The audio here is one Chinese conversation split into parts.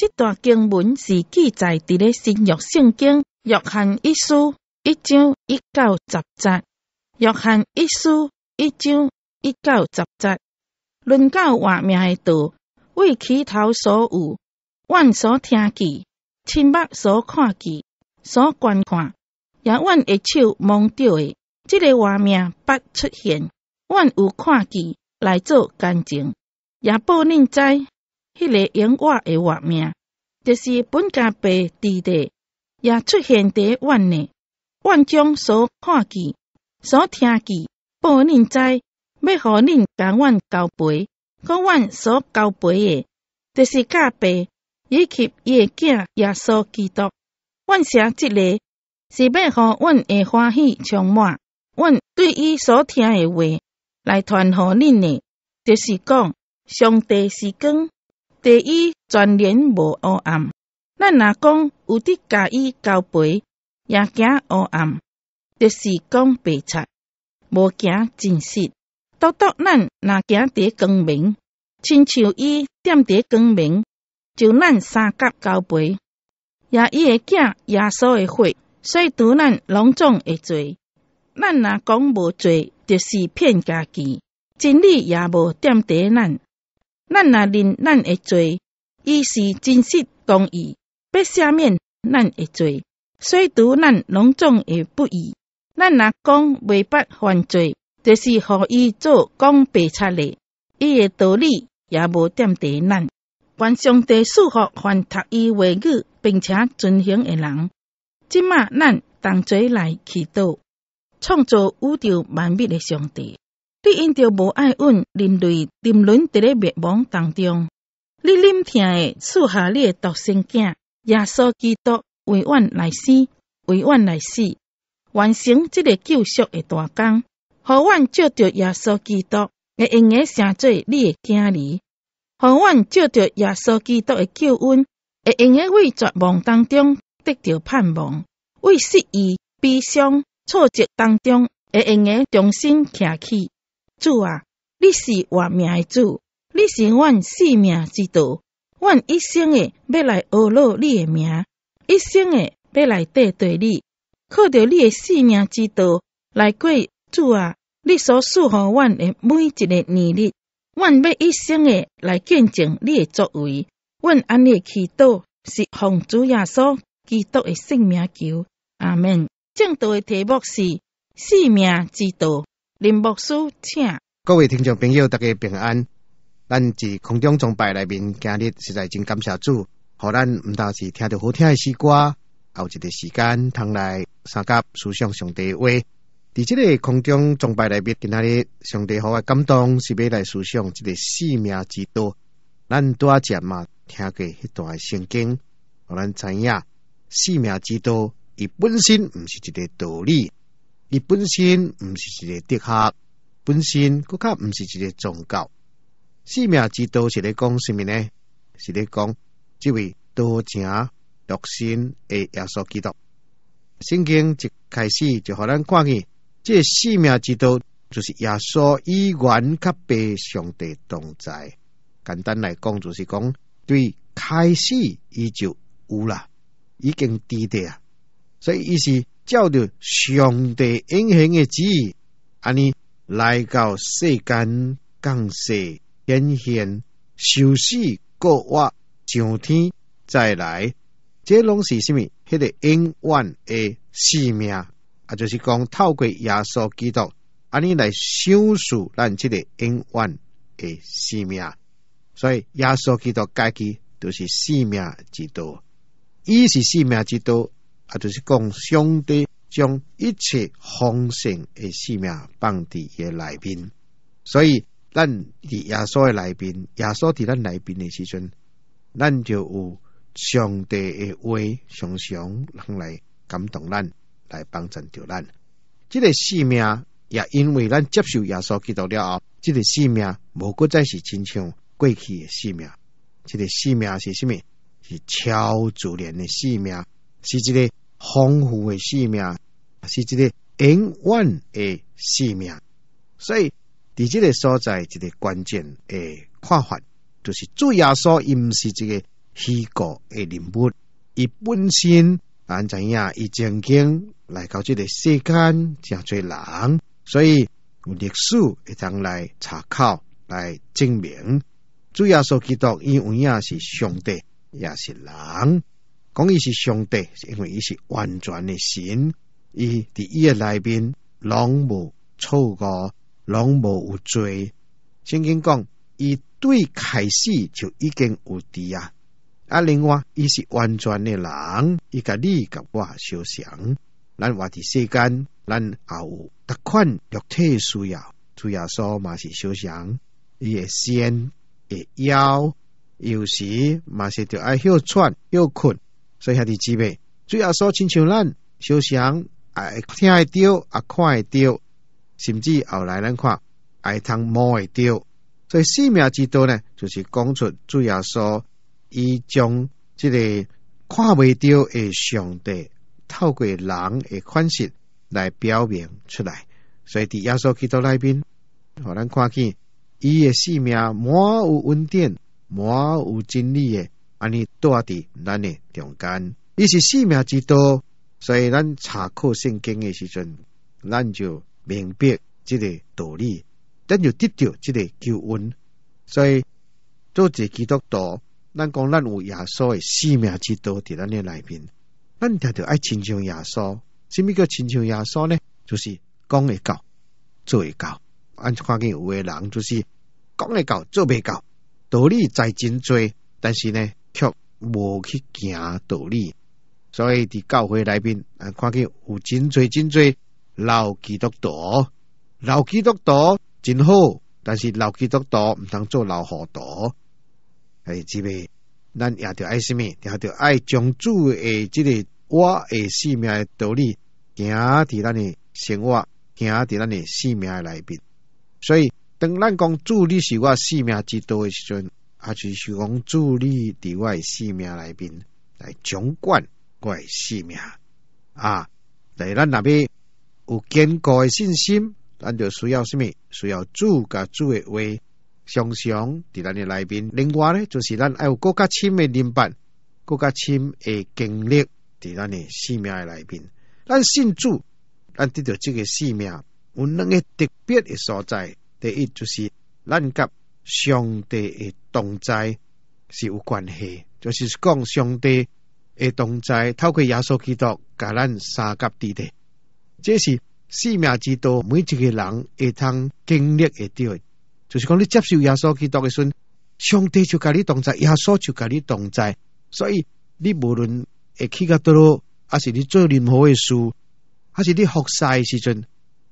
这段经文是记载伫咧新约圣经》约翰一书一章一到十节。约翰一书一章一到十节，论到画命的道，为起头所有，阮所听见，亲目所看见，所观看，也阮的手摸到的，这个画面不出现，阮有看见来做见证，也保恁知。迄个用化诶画名，就是本家被治的，也出现伫阮内阮将所看见、所听见，报恁知，要互恁甲阮交陪，各阮所交陪诶，就是家白以及伊诶囝耶稣基督。阮写即个是要互阮诶欢喜充满，阮对伊所听诶话来传互恁诶，就是讲上帝是公。第一，全然无黑暗，咱若讲有伫甲伊交陪，也惊黑暗，就是讲白贼，无惊真实。独独咱若惊得光明，亲像伊点得光明，就咱三吉交陪，也伊会惊耶稣诶血，所以拄咱拢总会罪。咱若讲无罪，就是骗家己，真理也无点得咱。咱若认咱会罪，伊是真实公义，要赦免咱会罪，虽独咱隆重而不易。咱若讲未捌犯罪，这是何以做讲白贼哩。伊个道理也无点地难。愿上帝赐福凡读伊话语并且遵行诶人。即麦咱同齐来祈祷，创造宇宙万物诶上帝。你因着无爱阮人类沉沦伫咧灭亡当中。你忍听诶，赐下你诶独生子，耶稣基督为阮来死，为阮来死，完成即个救赎诶大工。互阮照着耶稣基督会用诶成做你诶囝儿，互阮照着耶稣基督诶救恩，会用诶为绝望当中得到盼望，为失意、悲伤、挫折当中，会用诶重新站起。主啊，你是活命的主，你是阮性命之道，阮一生的要来阿罗你的名，一生的要来地随你，靠着你的性命之道来过主啊，你所赐予阮的每一个年日，阮要一生的来见证你的作为，阮安尼祈祷是奉主耶稣基督的圣名求，阿门。正道的题目是性命之道。林牧师，请各位听众朋友，大家平安。咱伫空中崇拜内面，今日实在真感谢主，互咱毋但是听到好听诶诗歌，后一个时间，通来参加思想上帝话。伫即个空中崇拜内面，今日上帝好爱感动，是俾来思想一个生命之道。咱拄一嘛，听过迄段圣经，互咱知影生命之道，伊本身毋是一个道理。伊本身毋是一个德学，本身佫较毋是一个宗教。寺庙之道是咧讲，寺物呢？是咧讲，即位道情独身诶耶稣基督。圣经一开始就互咱看见，即个寺庙之道，就是耶稣以原甲被上帝同在。简单来讲，就是讲对开始伊就有啦，已经伫跌啊，所以意思。照着上帝应的旨意，安尼来到世间降世显现，受死过活上天再来，这拢是咩？迄个永远诶使命，啊，就是讲透过耶稣基督，安尼来修饰咱即个永远诶使命，所以耶稣基督家己著是使命之道，伊是使命之道。啊！就是讲上帝将一切丰盛诶生命放伫诶内面，所以，咱伫耶稣诶内边，耶稣伫咱内边诶时阵，咱就有上帝诶话常常通来感动咱，来帮助着咱。即个生命也因为咱接受耶稣基督了后，即个生命无冇再是亲像过去诶生命，即个生命是啥物？是超自然诶生命，是即个。丰富诶生命，是一个永远诶生命，所以伫即个所在一个关键诶看法，就是主要伊毋是一个虚构诶人物，伊本身安怎样，伊曾经来到即个世间就侪人，所以有历史会通来查考来证明，主要稣基督伊有影是上帝，也是人。讲伊是上帝，是因为伊是完全神，伊伫伊诶内面拢无错过，拢无有罪。圣经讲，伊对开始就已经有伫啊。啊，另外，伊是完全诶人，伊甲你甲我相像。咱话伫世间，咱也有特款肉体需要，主要所嘛是相像，伊诶身，诶腰，有时嘛是着爱休喘休困。所以兄弟字妹，主要说亲像咱小想爱听会掉，啊看会掉，甚至后来咱看爱通摸会掉。所以寺命之道呢，就是讲出主要说，伊种即个看未到诶上帝透过人诶款式来表明出来。所以伫耶稣去到那边，互咱看见伊诶寺命满有稳定，满有真理诶。安尼住伫咱诶中间。伊是性命之道，所以咱查考圣经诶时阵，咱就明白即个道理，咱就得到即个救恩。所以做一基督徒，咱讲咱有耶稣诶性命之道伫咱诶内面，咱定着爱亲像耶稣。什么叫亲像耶稣呢？就是讲会到，做会到。按看见有诶人，就是讲会到，做未到，道理在真多，但是呢，却无去行道理。所以伫教会内面，啊，看见有真侪真侪老基督徒，老基督徒真好，但是老基督徒毋通做老糊涂。哎，姊妹，咱也着爱什么？也着爱将主诶，即个我诶性命诶道理，行伫咱诶生活，行伫咱诶性命诶内面。所以，当咱讲主你是我性命之道诶时阵，啊，就是讲助力伫我诶性命内面来掌管我诶性命啊。在咱那边有坚固诶信心，咱就需要什么？需要主甲主诶话，常常伫咱诶内面。另外咧，就是咱爱有更较深诶明白，更较深诶经历伫咱诶性命诶内面。咱信主，咱得着即个性命，有两个特别诶所在。第一就是咱甲上帝诶。同在是有关系，就是讲上帝诶同在，透过耶稣基督，甲咱三甲地带，这是生命之道，每一个人会通经历会啲就是讲你接受耶稣基督时阵，上帝就甲你同在，耶稣就甲你同在，所以你无论会去甲倒落，还是你做任何诶事，还是你服侍诶时阵，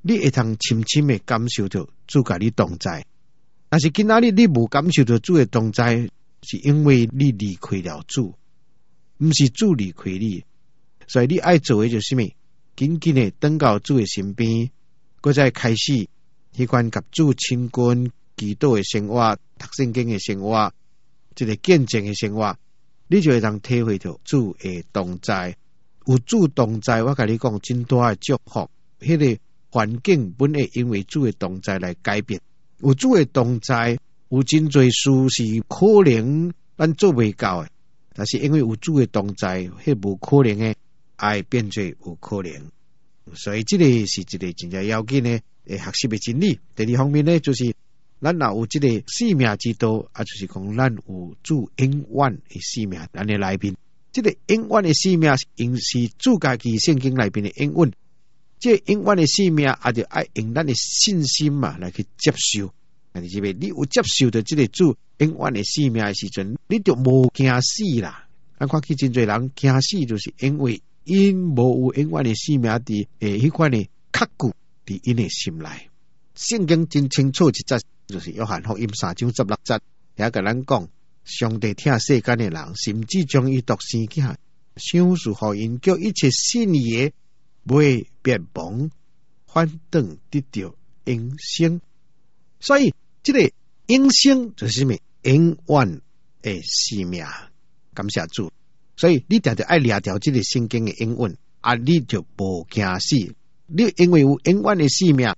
你会通深深诶感受到主甲你同在。但是今仔日你无感受到主诶动在，是因为你离开了主，毋是主离开你，所以你爱做诶就系咩？紧紧诶，登到主诶身边，搁再开始迄款甲主亲近祈祷诶生活、特圣经诶生活、一个见证诶生活，你就会通体会到主诶动在。有主动在，我甲你讲，真大诶祝福，迄个环境本会因为主诶动在来改变。有主的同在，有真侪事是可能，咱做未到的；但是因为有主的同在，迄无可能的，爱变做有可能。所以，这个是一个真正要紧的，诶，学习的真理。第二方面呢，就是咱若有这个性命之道，也就是讲，咱有主永远的性命，咱的来宾，这个永远的命，是应是主家己圣经内面的英文。这永远的性命啊，著爱用咱的信心嘛来去接受。啊，你这边你有接受着即个主永远的性命的时阵，你著无惊死啦。啊，看去真侪人惊死，就是因为因无有永远的性命伫诶，迄款呢刻骨伫因的心内。圣经真清楚一则，著是约翰福音三章十六节，也甲咱讲，上帝疼世间的人，甚至将伊独生起来，想是互因叫一切信耶。未变亡，反动得到永生。所以，这个永生就是咩？永远诶，性命感谢主。所以，你定就爱掠条，这个圣经诶英文啊，你就无惊死。你因为有永远诶性命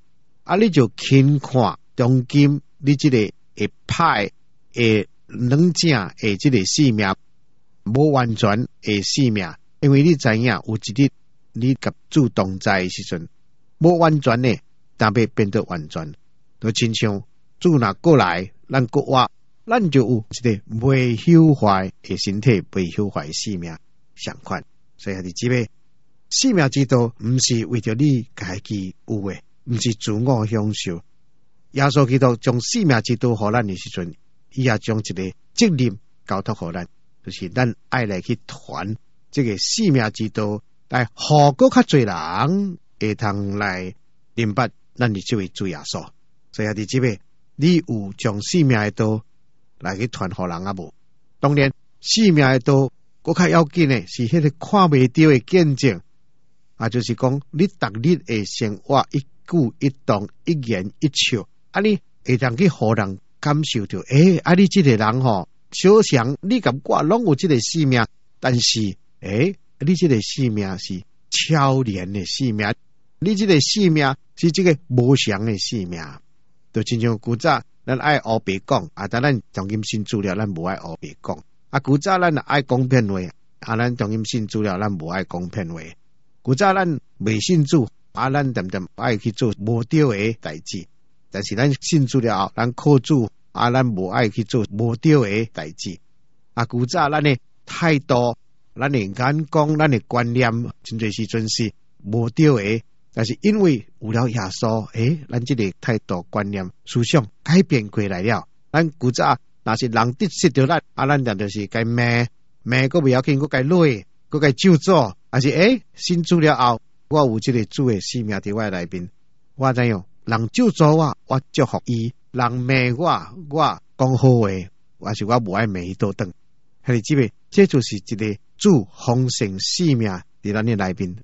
啊，你就轻看重金。你这个一派，诶。冷静，诶，即个性命无完全诶，性命，因为你知影有一日你甲主动诶时阵无完全诶，但被变得完全，著亲像主若过来，咱国话，咱就有一个未朽坏诶身体，未朽坏诶生命相款。所以系姊妹，咩？生命之道毋是为着你家己有诶，毋是自我享受。耶稣基督将生命之道互咱诶时阵，伊啊将一个责任交托互咱，就是咱爱来去传即个生命之道。来何国较侪人会通来明白咱诶即位主要素所以啊伫即位你有从性命诶都来去传互人啊无当然性命诶都搁较要紧诶是迄个看未着诶见证啊，就是讲你逐日诶生活一举一动一言一笑啊你会通去互人感受着诶啊你即个人吼小祥你甲我拢有即个性命但是诶你即个性命是超然的性命，你即个性命是即个无常的性命。著亲像古早，咱爱乌白讲；啊，但咱重新信主了，咱无爱乌白讲。啊，古早咱爱讲骗话，啊，咱重新信主了，咱无爱讲骗话。古早咱没信主，啊，咱等等爱去做无对的代志；但是咱信主了，后，咱靠主，啊，咱无爱去做无对的代志。啊，古早咱呢太多。咱诶眼光、咱诶观念真侪时阵是无对诶但是因为有了耶稣诶咱即个态度观念思想改变过来了咱古早若是人得失着咱啊咱定着是该骂骂佫袂要紧佫该累佫该救助啊是诶新主了后我有即个主诶性命伫我诶内面我知用人救助我我祝福伊人骂我我讲好话我是我无爱骂伊倒等。迄个即个这就是一个主丰盛四面伫咱诶内面，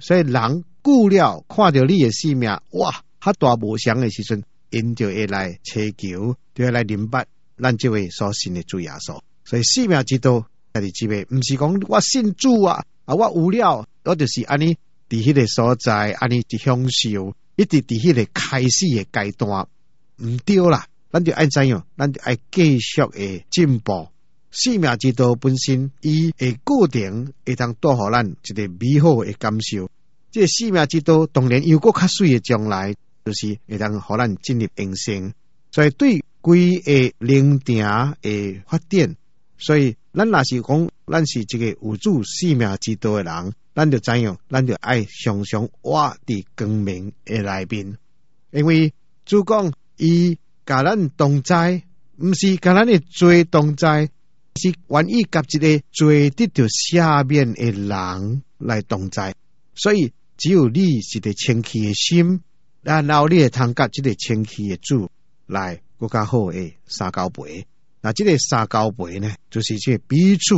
所以人久了看着你诶四面哇较大无相诶时阵因就会来奢求，就会来明白咱即位所信诶主耶稣。所以四面之都家己即位毋是讲我信主啊，啊我有料我著是安尼伫迄个所在，安尼伫享受一直伫迄个开始诶阶段，毋对啦咱著爱怎样咱著爱继续诶进步。四命之道本身，伊会固定会通带互咱一个美好诶感受。即个寺命之道，当然有果较水诶将来，就是会通互咱进入人生。所以对规个灵定诶发展，所以，咱若是讲，咱是一个有主四命之道诶人，咱就怎样，咱就爱常常我伫光明诶内面，因为主讲，伊甲咱同在，毋是甲咱诶做同在。是愿意甲一个最得到下面诶人来同在所以只有你是得清气诶心然后你会通甲即个清气诶主来佫较好诶三交杯那即个三交杯呢就是即个彼此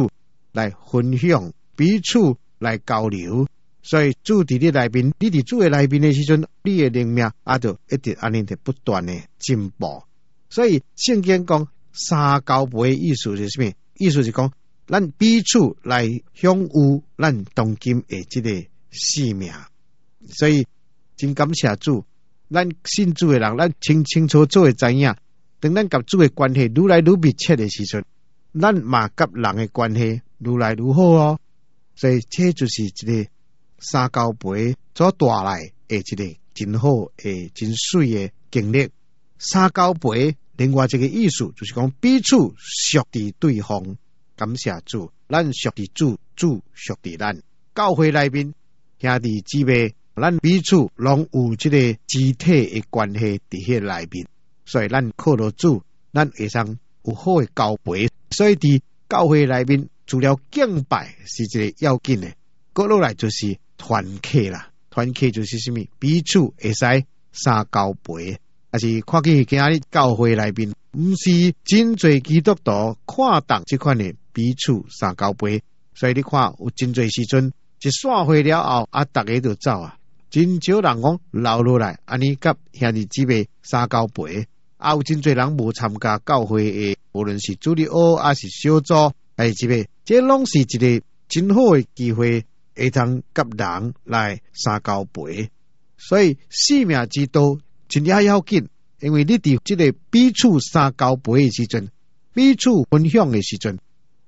来分享彼此来交流所以主伫你内边你伫主诶内边诶时阵你诶灵命也着一直安尼伫不断诶进步所以圣经讲三交杯诶意思是啥物意思是讲，咱彼此来享有咱当今诶即个使命，所以真感谢主，咱信主诶人，咱清清楚楚诶知影，当咱甲主诶关系愈来愈密切诶时阵，咱嘛甲人诶关系愈来愈好哦。所以这就是一个三交背做大来，诶一个真好、诶真水诶经历。三交背。另外一个意思就是讲彼此熟啲对方，感谢主，咱熟啲主，主熟啲咱。教会内面兄弟姊妹，咱彼此拢有呢个肢体诶关系伫迄内面，所以咱靠得住，咱会上有好诶交杯。所以伫教会内面，除了敬拜，是一个要紧诶，搁落来就是团契啦，团契就是什么？彼此会使三交陪。但是看见今日教会内面，毋是真侪基督徒看达即款诶彼此三交杯，所以你看有真侪时阵一散会了后，啊，逐个就走啊，真少人讲留落来，安尼甲兄弟姊妹三交杯，有真侪人无参加教会诶，无论是主理学还是小组，诶，姊妹，这拢是一个真好诶机会，会通甲人来三交杯，所以生命之道。真正要紧，因为你伫即个彼此三交杯诶时阵，彼此分享诶时阵，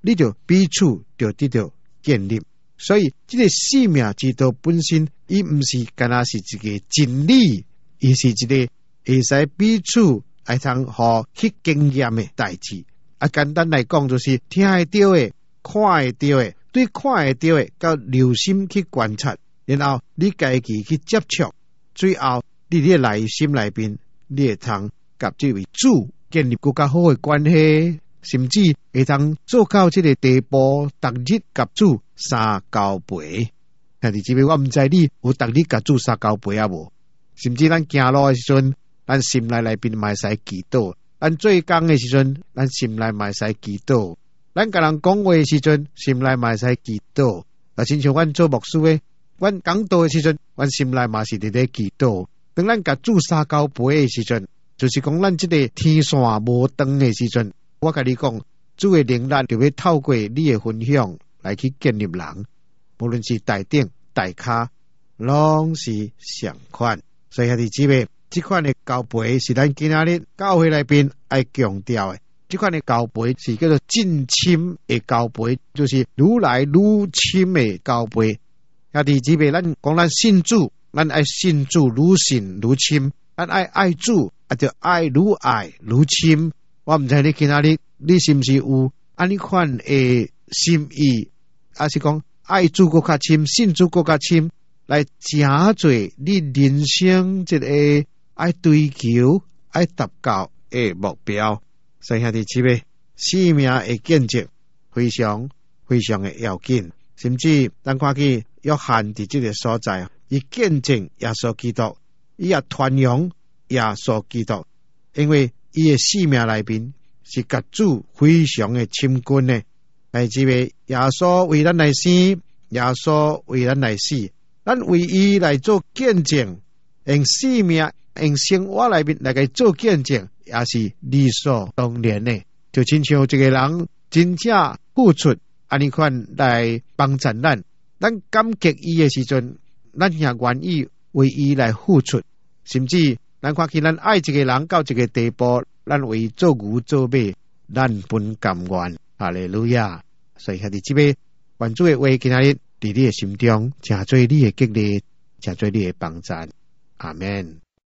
你就彼此就得到建立。所以，即个生命之道本身，伊毋是敢若是一个真理，伊是一个会使彼此会通互去经验诶代志。啊，简单来讲，就是听会到诶，看会到诶，对看会到诶，较留心去观察，然后你家己去接触，最后。你诶内心内边，你会通甲即位主建立更较好诶关系，甚至会通做到即个地步，逐日甲主三交陪。兄弟姊妹，我毋知你有逐日甲主三交陪啊无？甚至咱行路诶时阵，咱心内内边嘛会使祈祷；咱做工诶时阵，咱心内嘛会使祈祷；咱甲人讲话诶时阵，心内嘛会使祈祷。啊，亲像阮做牧师诶，阮讲道诶时阵，阮心内嘛是伫咧祈祷。等咱甲主三交杯诶时阵，就是讲，咱即个天线无灯诶时阵，我甲你讲，主诶能力就要透过你诶分享来去建立人，无论是大顶大卡，拢是相款。所以兄弟姊妹，即款诶交杯是咱今仔日教会内边爱强调诶，即款诶交杯是叫做近亲诶交杯，就是愈来愈亲诶交杯。兄弟姊妹，咱讲咱信主。咱爱信主如信如亲，咱爱爱主啊，就爱如爱如亲。我毋知你今仔日你是毋是有安尼款诶心意，还是讲爱主国较亲，信主国较亲，来正做你人生一个爱追求、爱达到诶目标。剩下姊妹，生命诶建设，非常非常诶要紧，甚至咱看起要限伫即个所在。伊见证耶稣基督，伊也传扬耶稣基督，因为伊诶生命内边是甲主非常诶亲近诶。来即位耶稣为咱来生，耶稣为咱来死，咱为伊来做见证，用生命、用生活内边甲去做见证，也是理所当然诶。就亲像一个人真正付出，安尼款来帮助咱，咱感激伊诶时阵。咱也愿意为伊来付出，甚至咱看起咱爱一个人到一个地步，咱为做牛做马，咱半甘愿。哈利路亚！所以喺呢啲咩，神主今位喺你哋嘅心中，正最你嘅激励，正最你嘅帮助。阿门。